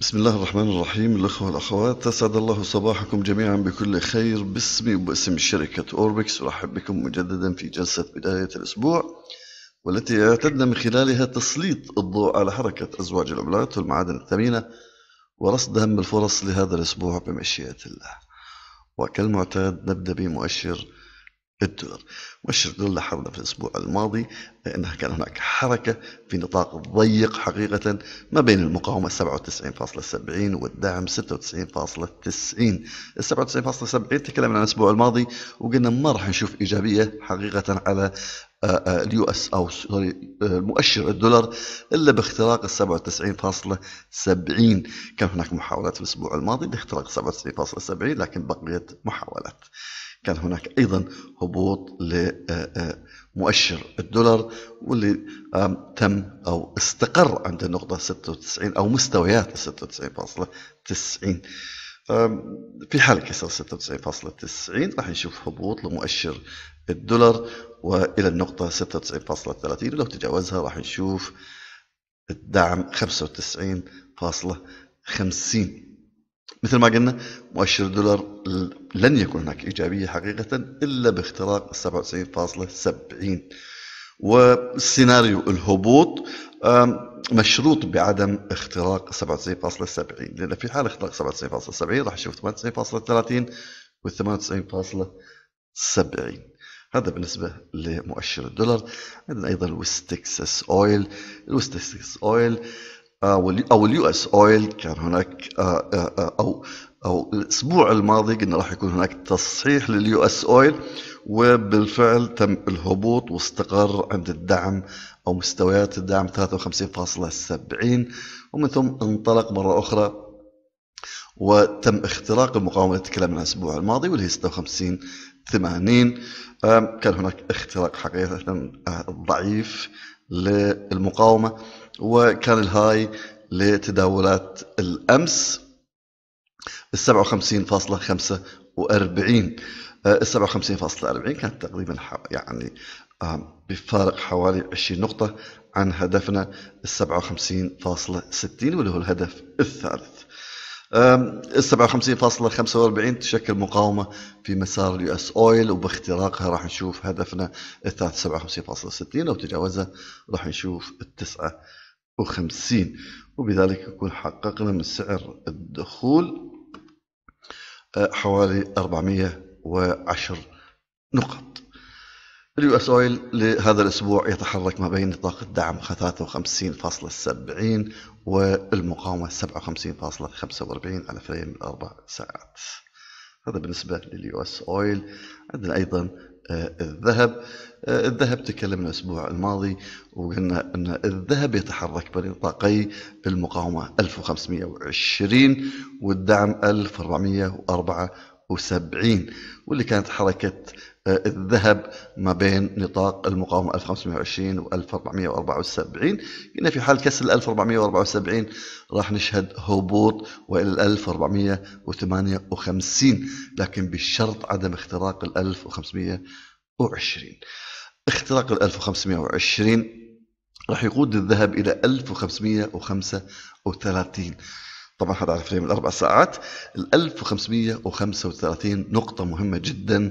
بسم الله الرحمن الرحيم الأخوة والأخوات أسعد الله صباحكم جميعا بكل خير باسمي وباسم شركة أوربكس أرحب بكم مجددا في جلسة بداية الأسبوع والتي اعتدنا من خلالها تسليط الضوء على حركة أزواج العملات والمعادن الثمينة ورصد أهم الفرص لهذا الأسبوع بمشيئة الله وكالمعتاد نبدأ بمؤشر الدول والشرق اللي حولنا في الأسبوع الماضي أنها كان هناك حركة في نطاق ضيق حقيقة ما بين المقاومة 97.70 والدعم 96.90 ال 97.70 تكلمنا عن الأسبوع الماضي وقلنا ما راح نشوف إيجابية حقيقة على اليو اس او سوري مؤشر الدولار الا باختراق ال 97.70 كان هناك محاولات في الاسبوع الماضي لاختراق 97.70 لكن بقيت محاولات كان هناك ايضا هبوط لمؤشر آه، آه، الدولار واللي تم او استقر عند النقطه 96 او مستويات 96.90 في حال كسر 96.90 راح نشوف هبوط لمؤشر الدولار والى النقطه 96.30 ولو تجاوزها راح نشوف الدعم 95.50 مثل ما قلنا مؤشر الدولار لن يكون هناك ايجابيه حقيقه الا باختراق 97.70 والسيناريو الهبوط مشروط بعدم اختراق 97.70 لان في حال اختراق 97.70 راح نشوف 98.30 و 98.70 هذا بالنسبه لمؤشر الدولار عندنا ايضا الويست تكساس اويل الويست تكساس اويل آه، او اليو اس اويل كان هناك آه، آه، او او الاسبوع الماضي قلنا راح يكون هناك تصحيح لليو اس اويل وبالفعل تم الهبوط واستقر عند الدعم أو مستويات الدعم 53.70 ومن ثم انطلق مرة أخرى وتم اختراق المقاومة اللي تكلمنا الأسبوع الماضي واللي هي 56 80 كان هناك اختراق حقيقة ضعيف للمقاومة وكان الهاي لتداولات الأمس 57.45 ال 57.40 كانت تقريبا يعني بفارق حوالي 20 نقطة عن هدفنا ال 57.60 واللي هو الهدف الثالث. ال 57.45 تشكل مقاومة في مسار اليو اس اويل وباختراقها راح نشوف هدفنا الثالث 57.60 لو تجاوزها راح نشوف ال 59 وبذلك يكون حققنا من سعر الدخول آه، حوالي 410 نقط. اليو اس اويل لهذا الاسبوع يتحرك ما بين نطاق الدعم 53.70 والمقاومه 57.45 على فريم الاربع ساعات. هذا بالنسبه لليو اس اويل عندنا ايضا آه، الذهب آه، الذهب تكلمنا الاسبوع الماضي وقلنا ان الذهب يتحرك بين نطاقي المقاومه 1520 والدعم 1474 واللي كانت حركه الذهب ما بين نطاق المقاومة 1520 و 1474 هنا في حال كسر 1474 راح نشهد هبوط وإلى 1458 لكن بشرط عدم اختراق ال 1520 اختراق ال 1520 راح يقود الذهب إلى 1535 طبعا هذا على فريم الاربع ساعات ال 1535 نقطة مهمة جدا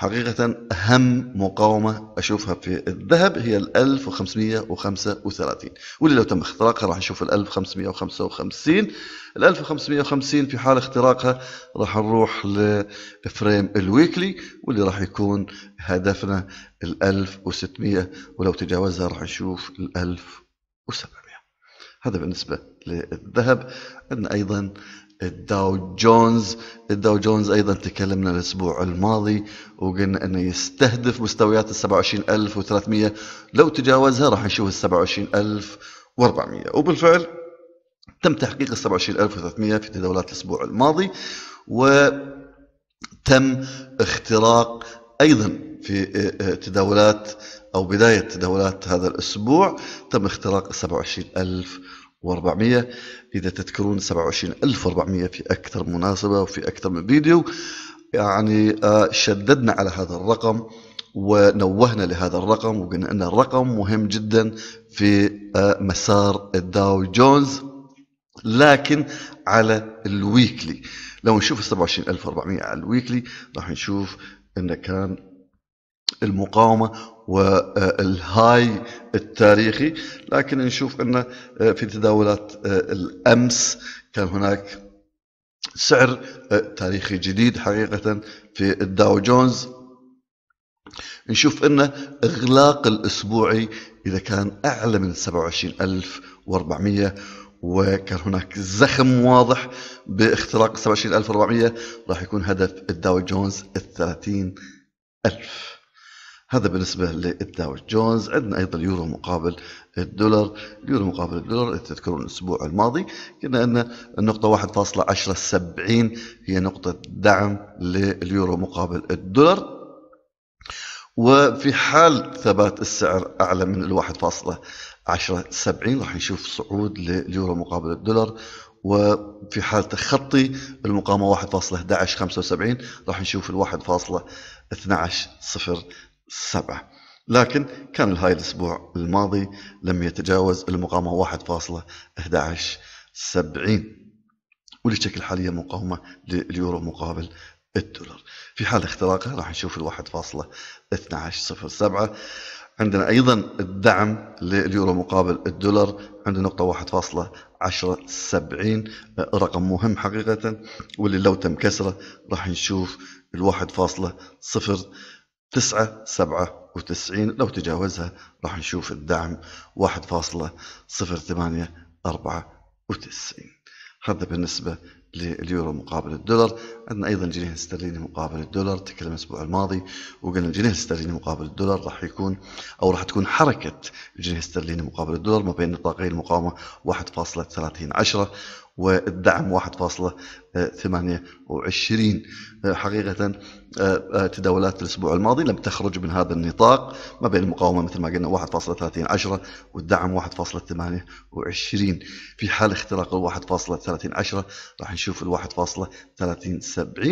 حقيقة أهم مقاومة أشوفها في الذهب هي الـ 1535 واللي لو تم اختراقها راح نشوف الـ 1555 الـ 1550 في حال اختراقها راح نروح لفريم الويكلي واللي راح يكون هدفنا الـ 1600 ولو تجاوزها راح نشوف الـ 1700 هذا بالنسبة للذهب عندنا أيضا الداو جونز الداو جونز أيضا تكلمنا الأسبوع الماضي وقلنا أنه يستهدف مستويات ال 27300 لو تجاوزها راح نشوف ال 27400 وبالفعل تم تحقيق ال 27300 في تداولات الأسبوع الماضي وتم اختراق أيضا في آه، آه، تداولات أو بداية تداولات هذا الأسبوع تم اختراق 27000 و400 إذا تذكرون 27400 في أكثر مناسبة وفي أكثر من فيديو يعني آه، شددنا على هذا الرقم ونوهنا لهذا الرقم وقلنا أن الرقم مهم جدا في آه، مسار الداو جونز لكن على الويكلي لو نشوف 27400 على الويكلي راح نشوف انه كان المقاومه والهاي التاريخي لكن نشوف ان آه، في تداولات آه، الامس كان هناك سعر آه، تاريخي جديد حقيقه في الداو جونز نشوف ان اغلاق الاسبوعي اذا كان اعلى من 27400 وكان هناك زخم واضح باختراق 27400 راح يكون هدف الداو جونز ال 30000 هذا بالنسبة للداو جونز عندنا أيضا اليورو مقابل الدولار اليورو مقابل الدولار تذكرون الأسبوع الماضي قلنا أن النقطة 1.1070 هي نقطة دعم لليورو مقابل الدولار وفي حال ثبات السعر أعلى من الواحد فاصلة عشرة سبعين راح نشوف صعود لليورو مقابل الدولار وفي حال تخطي المقاومة 1.1175 راح نشوف ال 1.12 صفر سبعة لكن كان لهاي الأسبوع الماضي لم يتجاوز المقاومة 1.1170 واللي تشكل حاليا مقاومة لليورو مقابل الدولار في حال اختراقها راح نشوف ال سبعة عندنا ايضا الدعم لليورو مقابل الدولار عند نقطه سبعين رقم مهم حقيقه واللي لو تم كسره راح نشوف ال 1.0 تسعة سبعة وتسعين لو تجاوزها راح نشوف الدعم واحد فاصلة صفر ثمانية أربعة وتسعين هذا بالنسبة لليورو مقابل الدولار عندنا ايضا جنيه استرليني مقابل الدولار تكلم الاسبوع الماضي وقلنا الجنيه الاسترليني مقابل الدولار راح يكون او راح تكون حركه الجنيه الاسترليني مقابل الدولار ما بين نطاقي المقاومه 1.30 عشرة والدعم 1.28 آه، حقيقة آه، آه، تداولات الأسبوع الماضي لم تخرج من هذا النطاق ما بين المقاومة مثل ما قلنا 1.30 عشرة والدعم 1.28 في حال اختراق ال 1.30 عشرة راح حنشوف ال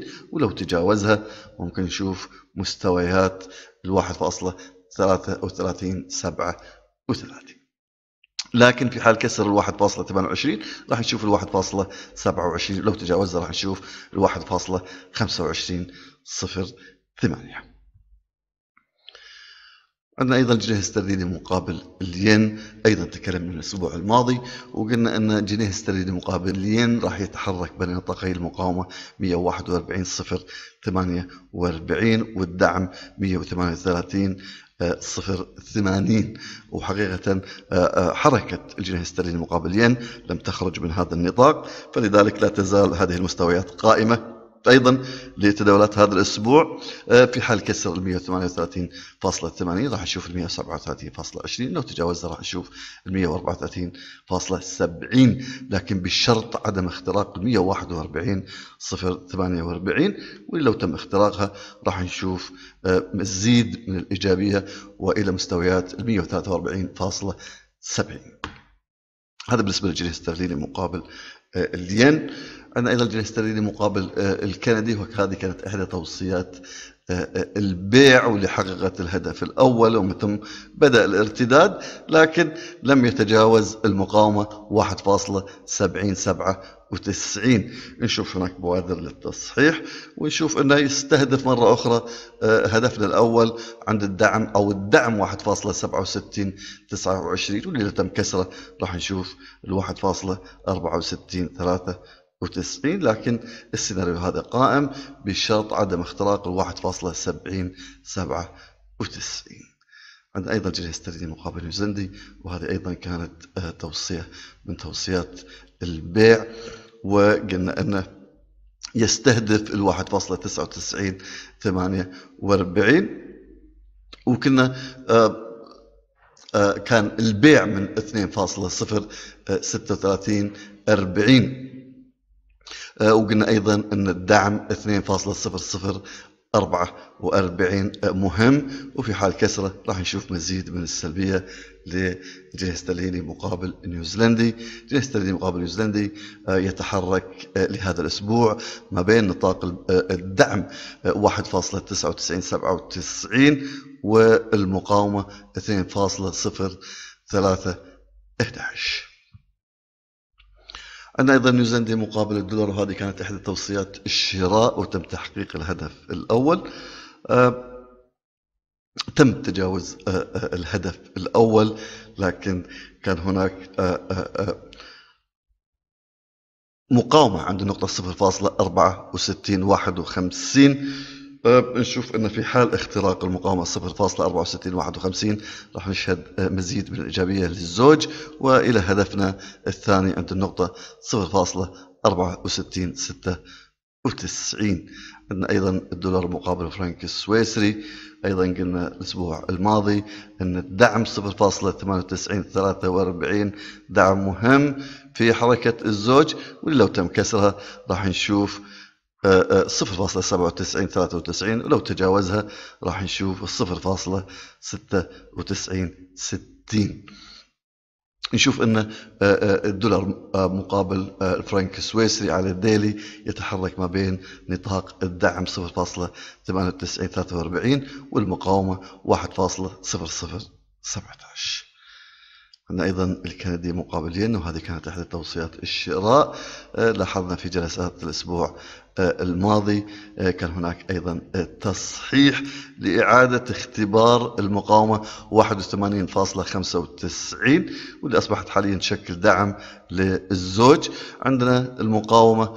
1.3070 ولو تجاوزها ممكن نشوف مستويات ال 1.337 لكن في حال كسر ال 1.28 راح نشوف ال 1.27 لو تجاوزها راح نشوف ال 1.2508 عندنا ايضا الجنيه الاسترليني مقابل الين ايضا تكلمنا الاسبوع الماضي وقلنا ان الجنيه الاسترليني مقابل الين راح يتحرك بين نطاقي المقاومه 141 صفر 48 والدعم 138 صفر 80 وحقيقة آه، آه، حركة الجنيه الاسترليني مقابل الين لم تخرج من هذا النطاق فلذلك لا تزال هذه المستويات قائمة ايضا لتداولات هذا الاسبوع آه، في حال كسر ال 138.80 راح نشوف ال 137.20 لو تجاوزها راح نشوف ال 134.70 لكن بشرط عدم اختراق ال 141.048 ولو تم اختراقها راح نشوف آه، مزيد من الايجابيه والى مستويات ال 143.70 هذا بالنسبه للجنيه الاسترليني مقابل آه، الين أنا أيضا جلست لي مقابل آه، الكندي وهذه كانت إحدى توصيات البيع واللي حققت الهدف الأول ومن ثم بدأ الارتداد لكن لم يتجاوز المقاومة 1.797 نشوف هناك بوادر للتصحيح ونشوف أنه يستهدف مرة أخرى آه، هدفنا الأول عند الدعم أو الدعم 1.67 29 واللي تم كسره راح نشوف ال 1.64 3 وتسعين لكن السيناريو هذا قائم بشرط عدم اختراق الواحد فاصلة سبعين سبعة وتسعين عندنا أيضا جنيه استرليني مقابل نيوزندي وهذه أيضا كانت آه، توصية من توصيات البيع وقلنا أنه يستهدف ال وتسعين وكنا واربعين وكنا آه، آه، كان البيع من 2.036 40 آه، وقلنا أيضا أن الدعم 2.0044 آه، مهم وفي حال كسرة راح نشوف مزيد من السلبية لجنيه استرليني مقابل نيوزيلندي جنيه استرليني مقابل نيوزيلندي آه، يتحرك لهذا الأسبوع ما بين نطاق الدعم 1.9997 والمقاومة 2.0311. أنا أيضا نيوزندي مقابل الدولار وهذه كانت إحدى توصيات الشراء وتم تحقيق الهدف الأول آه، تم تجاوز آه، آه، الهدف الأول لكن كان هناك مقاومة عند النقطة 0.64 51 طيب، نشوف ان في حال اختراق المقاومه 0.64 51 راح نشهد مزيد من الايجابيه للزوج والى هدفنا الثاني عند النقطه 0.64 96 عندنا ايضا الدولار مقابل الفرنك السويسري ايضا قلنا الاسبوع الماضي ان الدعم 0.98 دعم مهم في حركه الزوج واللي لو تم كسرها راح نشوف 0.97 93 ولو تجاوزها راح نشوف 0.96 نشوف ان آه، آه، الدولار آه، مقابل الفرنك السويسري على الديلي يتحرك ما بين نطاق الدعم 0.9843 والمقاومه 1.0017 عندنا أيضا الكندي مقابلين وهذه كانت إحدى توصيات الشراء آه، لاحظنا في جلسات الأسبوع آه، الماضي آه، كان هناك أيضا تصحيح لإعادة اختبار المقاومة 81.95 واللي أصبحت حاليا تشكل دعم للزوج عندنا المقاومة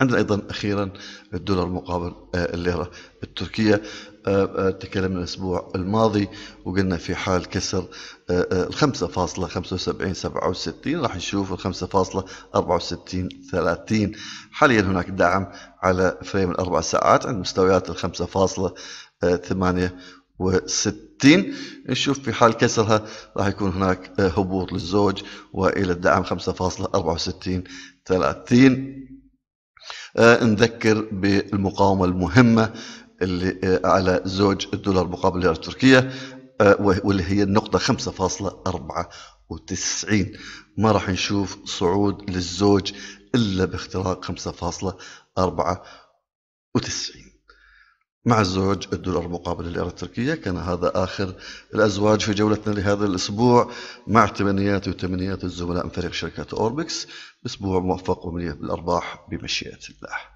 عندنا ايضا اخيرا الدولار مقابل آه، الليره التركيه آه، آه، تكلمنا الاسبوع الماضي وقلنا في حال كسر ال 5.75 67 راح نشوف ال 5.64 30 حاليا هناك دعم على فريم الاربع ساعات عند مستويات ال 5.68 نشوف في حال كسرها راح يكون هناك هبوط للزوج والى الدعم 5.64 30 آه، نذكر بالمقاومة المهمة اللي آه، على زوج الدولار مقابل الليرة التركية آه، واللي هي النقطة 5.94 ما راح نشوف صعود للزوج إلا باختراق 5.94 مع الزوج الدولار مقابل الليرة التركية كان هذا آخر الأزواج في جولتنا لهذا الأسبوع مع تمنيات وتمنيات الزملاء من فريق شركة أوربكس أسبوع موفق ومليء بالأرباح بمشيئة الله